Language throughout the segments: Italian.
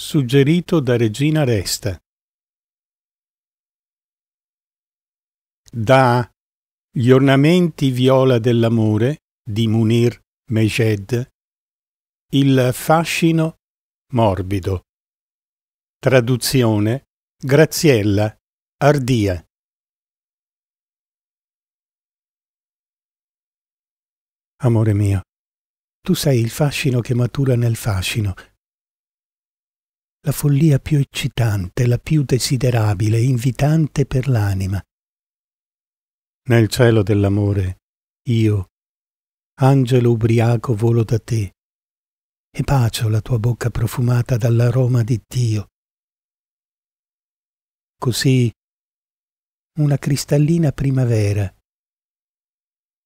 suggerito da Regina Resta. Da Gli ornamenti viola dell'amore di Munir Mejed, Il fascino morbido. Traduzione Graziella Ardia. Amore mio, tu sei il fascino che matura nel fascino, la follia più eccitante, la più desiderabile, invitante per l'anima. Nel cielo dell'amore, io, angelo ubriaco, volo da te e bacio la tua bocca profumata dall'aroma di Dio. Così una cristallina primavera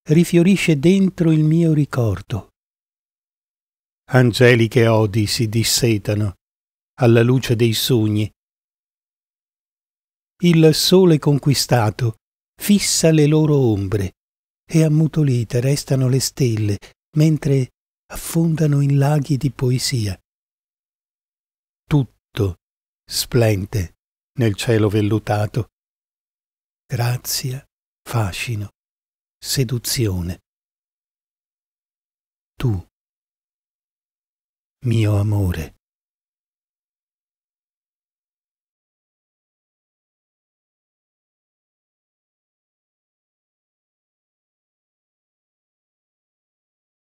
rifiorisce dentro il mio ricordo. Angeliche odi si dissetano alla luce dei sogni. Il sole conquistato fissa le loro ombre e ammutolite restano le stelle mentre affondano in laghi di poesia. Tutto splende nel cielo vellutato. Grazia, fascino, seduzione. Tu, mio amore.